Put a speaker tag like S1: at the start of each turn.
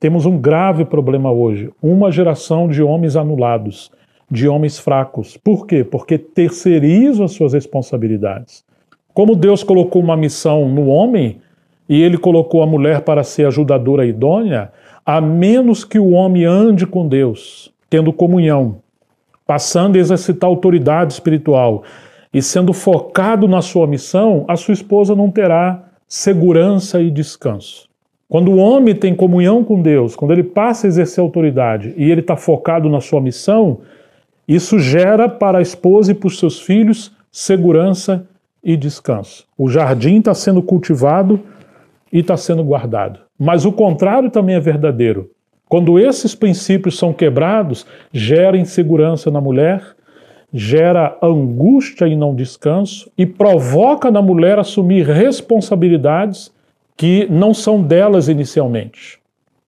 S1: Temos um grave problema hoje: uma geração de homens anulados, de homens fracos. Por quê? Porque terceirizam as suas responsabilidades. Como Deus colocou uma missão no homem e ele colocou a mulher para ser ajudadora idônea, a menos que o homem ande com Deus, tendo comunhão, passando a exercitar autoridade espiritual e sendo focado na sua missão, a sua esposa não terá segurança e descanso. Quando o homem tem comunhão com Deus, quando ele passa a exercer autoridade e ele está focado na sua missão, isso gera para a esposa e para os seus filhos segurança e descanso. O jardim está sendo cultivado e está sendo guardado. Mas o contrário também é verdadeiro. Quando esses princípios são quebrados, gera insegurança na mulher, gera angústia e não descanso e provoca na mulher assumir responsabilidades que não são delas inicialmente.